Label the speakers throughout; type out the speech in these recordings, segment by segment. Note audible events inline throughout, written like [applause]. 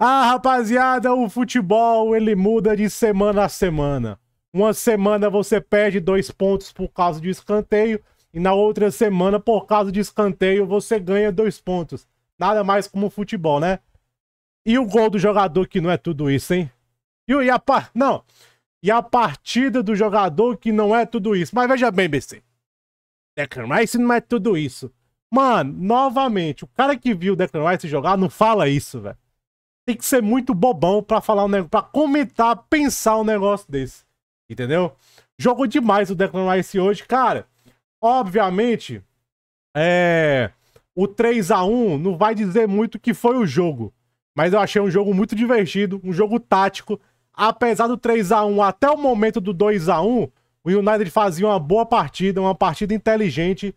Speaker 1: Ah, rapaziada, o futebol ele muda de semana a semana. Uma semana você perde dois pontos por causa de escanteio, e na outra semana, por causa de escanteio, você ganha dois pontos. Nada mais como futebol, né? E o gol do jogador que não é tudo isso, hein? E, a, par... não. e a partida do jogador que não é tudo isso. Mas veja bem, BC. Declan Rice não é tudo isso. Mano, novamente, o cara que viu o Declan Rice jogar não fala isso, velho tem que ser muito bobão para falar um negócio, para comentar, pensar um negócio desse. Entendeu? Jogou demais o Declan Rice hoje, cara. Obviamente, é, o 3 a 1 não vai dizer muito que foi o jogo, mas eu achei um jogo muito divertido, um jogo tático. Apesar do 3 a 1 até o momento do 2 a 1, o United fazia uma boa partida, uma partida inteligente,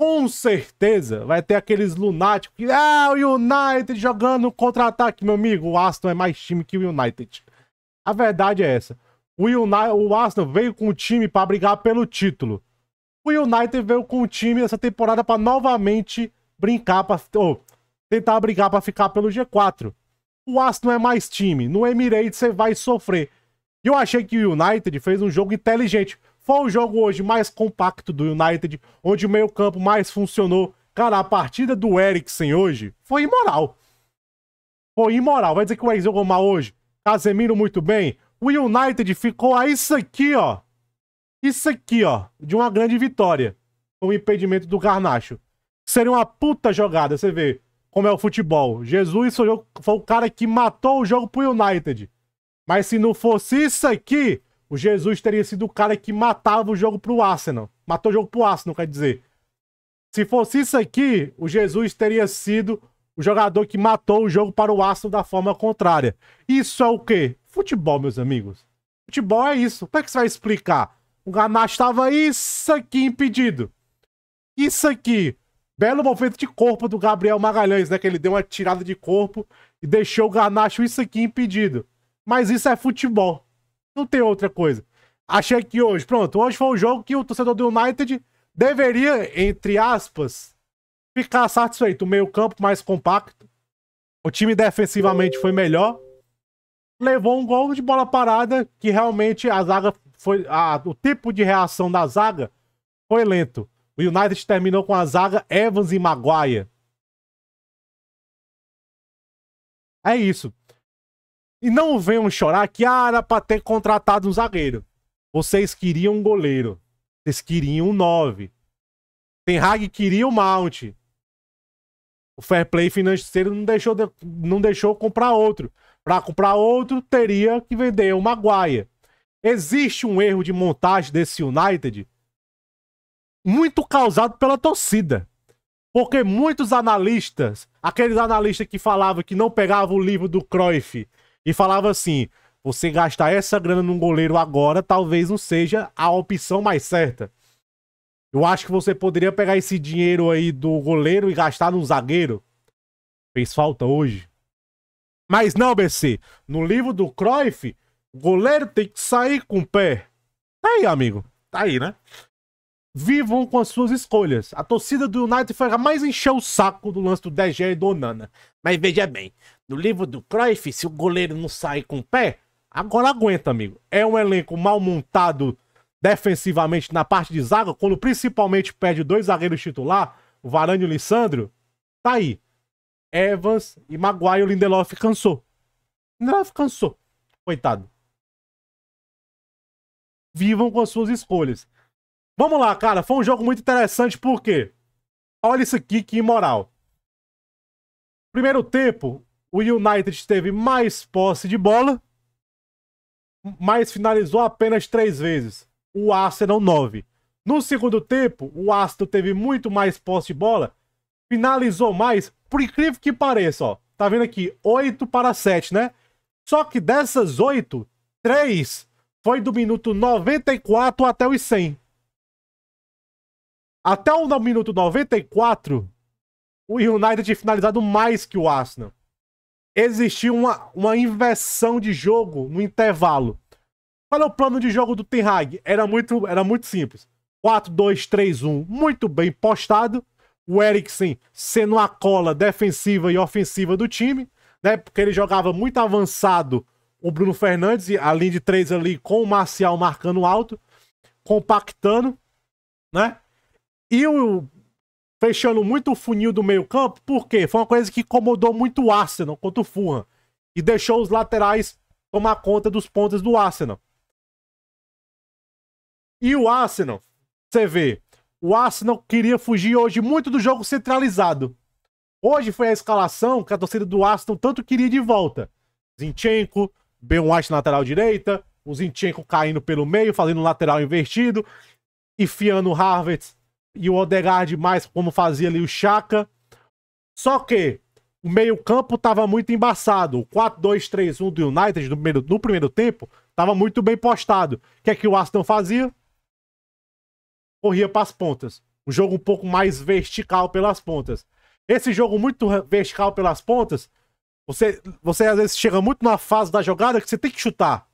Speaker 1: com certeza vai ter aqueles lunáticos que, ah, o United jogando contra-ataque, meu amigo. O Aston é mais time que o United. A verdade é essa. O, United, o Aston veio com o time para brigar pelo título. O United veio com o time essa temporada para novamente brincar, pra, ou tentar brigar para ficar pelo G4. O Aston é mais time. No Emirates você vai sofrer. Eu achei que o United fez um jogo inteligente. Foi o jogo hoje mais compacto do United, onde o meio-campo mais funcionou. Cara, a partida do Eriksen hoje foi imoral. Foi imoral. Vai dizer que o Eriksen jogou mal hoje? Casemiro muito bem. O United ficou a ah, isso aqui, ó. Isso aqui, ó. De uma grande vitória. Com o impedimento do Garnacho. Seria uma puta jogada, você vê como é o futebol. Jesus foi o cara que matou o jogo pro United. Mas se não fosse isso aqui, o Jesus teria sido o cara que matava o jogo pro Arsenal. Matou o jogo pro Arsenal, quer dizer. Se fosse isso aqui, o Jesus teria sido o jogador que matou o jogo para o Arsenal da forma contrária. Isso é o quê? Futebol, meus amigos. Futebol é isso. Como é que você vai explicar? O Ganache estava isso aqui impedido. Isso aqui. Belo movimento de corpo do Gabriel Magalhães, né? Que ele deu uma tirada de corpo e deixou o Ganache isso aqui impedido. Mas isso é futebol. Não tem outra coisa. Achei que hoje, pronto, hoje foi um jogo que o torcedor do United deveria, entre aspas, ficar satisfeito. O meio-campo mais compacto. O time defensivamente foi melhor. Levou um gol de bola parada que realmente a zaga foi. A, o tipo de reação da zaga foi lento. O United terminou com a zaga Evans e Maguire. É isso. E não venham chorar que ah, era pra ter contratado um zagueiro. Vocês queriam um goleiro. Vocês queriam um 9. Ten Hag queria o um Mount. O fair play financeiro não deixou, de, não deixou comprar outro. Para comprar outro, teria que vender uma guaia. Existe um erro de montagem desse United muito causado pela torcida. Porque muitos analistas, aqueles analistas que falavam que não pegava o livro do Cruyff e falava assim: você gastar essa grana num goleiro agora talvez não seja a opção mais certa. Eu acho que você poderia pegar esse dinheiro aí do goleiro e gastar num zagueiro. Fez falta hoje. Mas não, BC. No livro do Cruyff, o goleiro tem que sair com o pé. Tá aí, amigo. Tá aí, né? Vivam com as suas escolhas. A torcida do United foi a mais encher o saco do lance do DG e do Onana. Mas veja bem, no livro do Cruyff, se o goleiro não sair com o pé, agora aguenta, amigo. É um elenco mal montado defensivamente na parte de zaga, quando principalmente perde dois zagueiros titular, o Varane e o Lissandro, tá aí. Evans e Maguire, o Lindelof cansou. Lindelof cansou. Coitado. Vivam com as suas escolhas. Vamos lá, cara. Foi um jogo muito interessante, por quê? Olha isso aqui, que imoral. Primeiro tempo, o United teve mais posse de bola, mas finalizou apenas três vezes. O Arsenal, nove. No segundo tempo, o Arsenal teve muito mais posse de bola, finalizou mais, por incrível que pareça, ó. Tá vendo aqui, 8 para 7, né? Só que dessas 8, 3 foi do minuto 94 até os 100. Até o minuto 94, o United tinha finalizado mais que o Arsenal existiu uma, uma inversão de jogo no intervalo. Qual é o plano de jogo do Ten Hag? Era muito, era muito simples. 4-2-3-1, muito bem postado. O Eriksen sendo a cola defensiva e ofensiva do time, né? Porque ele jogava muito avançado o Bruno Fernandes, a linha de três ali com o Marcial marcando alto, compactando, né? E o fechando muito o funil do meio-campo, porque foi uma coisa que incomodou muito o Arsenal contra o Fulham e deixou os laterais tomar conta dos pontos do Arsenal. E o Arsenal, você vê, o Arsenal queria fugir hoje muito do jogo centralizado. Hoje foi a escalação que a torcida do Arsenal tanto queria de volta. Zinchenko, Ben White na lateral direita, o Zinchenko caindo pelo meio, fazendo um lateral invertido, enfiando o Harvard e o Odegaard mais como fazia ali o Chaka. Só que o meio-campo estava muito embaçado. O 4-2-3-1 do United no primeiro, no primeiro tempo estava muito bem postado. O que é que o Aston fazia? Corria para as pontas. Um jogo um pouco mais vertical pelas pontas. Esse jogo muito vertical pelas pontas, você, você às vezes chega muito na fase da jogada que você tem que chutar.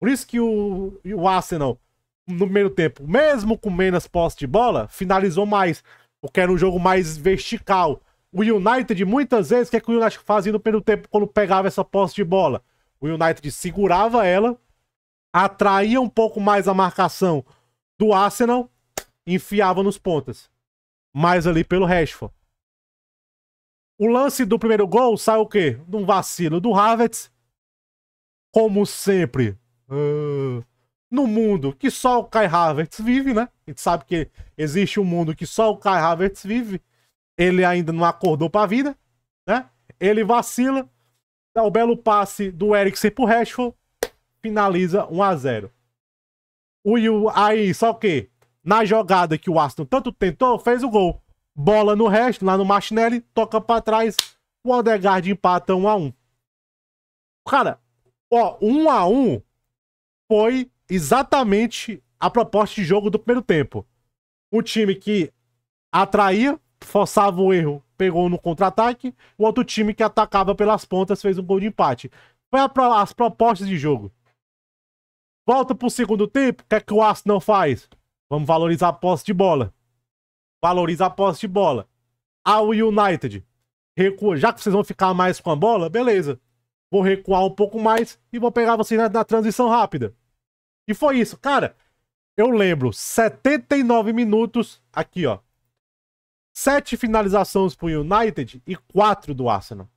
Speaker 1: Por isso que o, o Arsenal no primeiro tempo, mesmo com menos posse de bola, finalizou mais, porque era um jogo mais vertical. O United, muitas vezes, o que, é que o United fazia no primeiro tempo quando pegava essa posse de bola? O United segurava ela, atraía um pouco mais a marcação do Arsenal, enfiava nos pontas. Mais ali pelo Rashford. O lance do primeiro gol sai o quê? De um vacilo do Havertz. Como sempre. Uh no mundo que só o Kai Havertz vive, né? A gente sabe que existe um mundo que só o Kai Havertz vive. Ele ainda não acordou para a vida, né? Ele vacila, dá o belo passe do Eriksen pro Rashford, finaliza 1 a 0. O Yu, aí, só que na jogada que o Aston tanto tentou, fez o gol. Bola no resto, lá no Martinelli, toca para trás, o Odegaard empata 1 a 1. Cara, ó, 1 a 1 foi exatamente a proposta de jogo do primeiro tempo. Um time que atraía, forçava o erro, pegou no contra-ataque. O outro time que atacava pelas pontas fez um gol de empate. Foi é a, as propostas de jogo. Volta pro segundo tempo, o que é que o Aço não faz? Vamos valorizar a posse de bola. Valoriza a posse de bola. Ao United. Recua. Já que vocês vão ficar mais com a bola, beleza. Vou recuar um pouco mais e vou pegar vocês na, na transição rápida. E foi isso. Cara, eu lembro, 79 minutos aqui, ó. Sete finalizações pro United e quatro do Arsenal.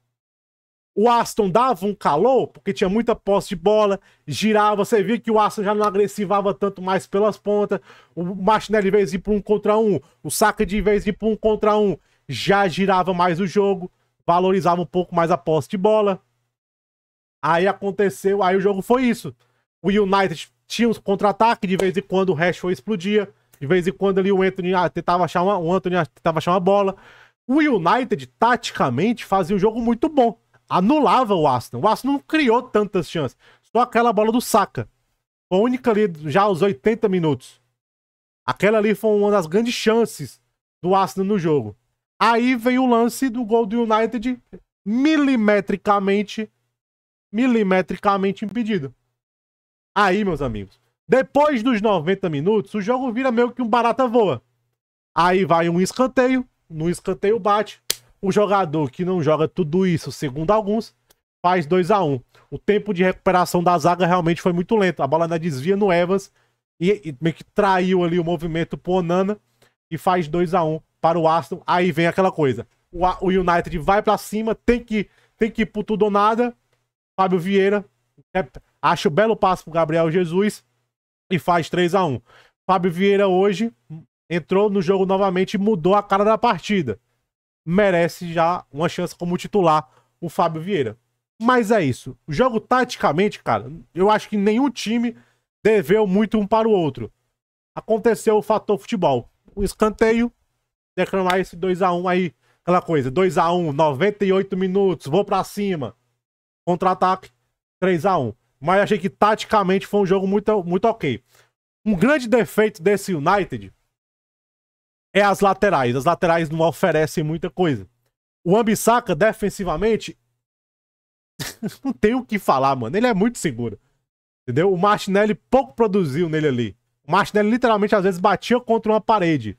Speaker 1: O Aston dava um calor, porque tinha muita posse de bola, girava, você via que o Aston já não agressivava tanto mais pelas pontas. O Martinelli, vez de ir para um contra um, o Saka de vez de ir para um contra um, já girava mais o jogo, valorizava um pouco mais a posse de bola. Aí aconteceu, aí o jogo foi isso. O United tinha os contra-ataques, de vez em quando o Rashford explodia, de vez em quando ali o Anthony ah, tentava achar uma, o Anthony tentava achar uma bola. O United, taticamente, fazia um jogo muito bom. Anulava o Aston. O Aston não criou tantas chances. Só aquela bola do Saka. Foi a única ali, já aos 80 minutos. Aquela ali foi uma das grandes chances do Aston no jogo. Aí vem o lance do gol do United milimetricamente, milimetricamente impedido. Aí, meus amigos, depois dos 90 minutos, o jogo vira meio que um barata voa. Aí vai um escanteio, no escanteio bate. O jogador que não joga tudo isso, segundo alguns, faz 2 a 1 um. O tempo de recuperação da zaga realmente foi muito lento. A bola ainda desvia no Evans e, e meio que traiu ali o movimento pro Onana e faz 2 a 1 um para o Aston. Aí vem aquela coisa. O, o United vai para cima, tem que, tem que ir pro tudo ou nada. Fábio Vieira acho o belo passo pro Gabriel Jesus e faz 3 a 1 Fábio Vieira hoje entrou no jogo novamente e mudou a cara da partida. Merece já uma chance como titular o Fábio Vieira. Mas é isso. O jogo taticamente, cara, eu acho que nenhum time deveu muito um para o outro. Aconteceu o fator futebol. O escanteio, declamar esse 2 a 1 aí, aquela coisa, 2 a 1 98 minutos, vou para cima. Contra-ataque, 3x1. Mas achei que taticamente foi um jogo muito, muito ok. Um grande defeito desse United é as laterais. As laterais não oferecem muita coisa. O Ambissaca, defensivamente, [laughs] não tem o que falar, mano. Ele é muito seguro. Entendeu? O Martinelli pouco produziu nele ali. O Martinelli literalmente às vezes batia contra uma parede.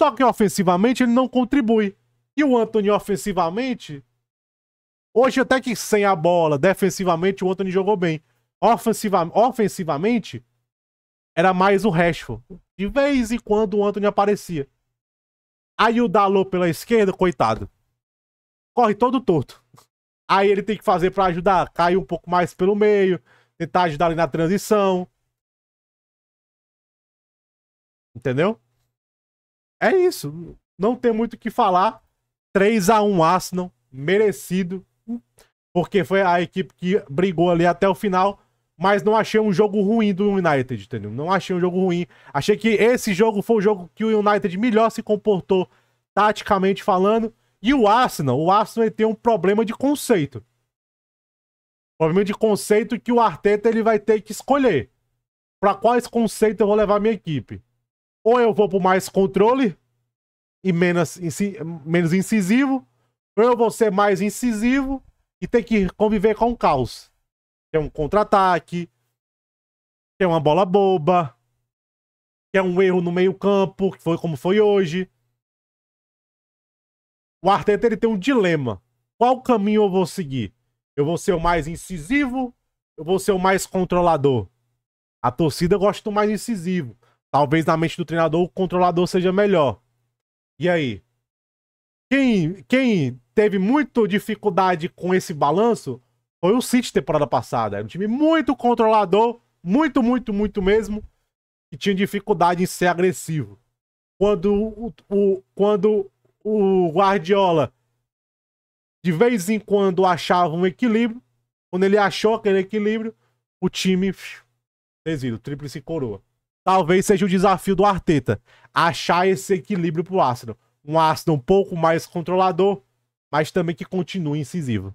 Speaker 1: Só que ofensivamente ele não contribui. E o Anthony ofensivamente Hoje, até que sem a bola, defensivamente, o Anthony jogou bem. Ofensiva, ofensivamente, era mais o Rashford. De vez em quando o Anthony aparecia. Aí o Dalot pela esquerda, coitado. Corre todo torto. Aí ele tem que fazer para ajudar, cair um pouco mais pelo meio, tentar ajudar ali na transição. Entendeu? É isso. Não tem muito o que falar. 3 a 1 Arsenal, merecido porque foi a equipe que brigou ali até o final, mas não achei um jogo ruim do United, entendeu? Não achei um jogo ruim. Achei que esse jogo foi o jogo que o United melhor se comportou taticamente falando. E o Arsenal, o Arsenal tem um problema de conceito. Problema de conceito que o Arteta ele vai ter que escolher. Para quais conceitos eu vou levar minha equipe? Ou eu vou por mais controle e menos, menos incisivo, eu vou ser mais incisivo e ter que conviver com o caos. Tem um contra-ataque, tem uma bola boba, tem um erro no meio-campo, que foi como foi hoje. O Arteta ele tem um dilema. Qual caminho eu vou seguir? Eu vou ser o mais incisivo? Eu vou ser o mais controlador? A torcida gosta do mais incisivo. Talvez na mente do treinador o controlador seja melhor. E aí? Quem, quem teve muita dificuldade com esse balanço foi o City temporada passada. Era um time muito controlador, muito, muito, muito mesmo, que tinha dificuldade em ser agressivo. Quando o, o quando o Guardiola de vez em quando achava um equilíbrio, quando ele achou aquele equilíbrio, o time desvio, tríplice coroa. Talvez seja o desafio do Arteta, achar esse equilíbrio pro Arsenal um ácido um pouco mais controlador, mas também que continue incisivo.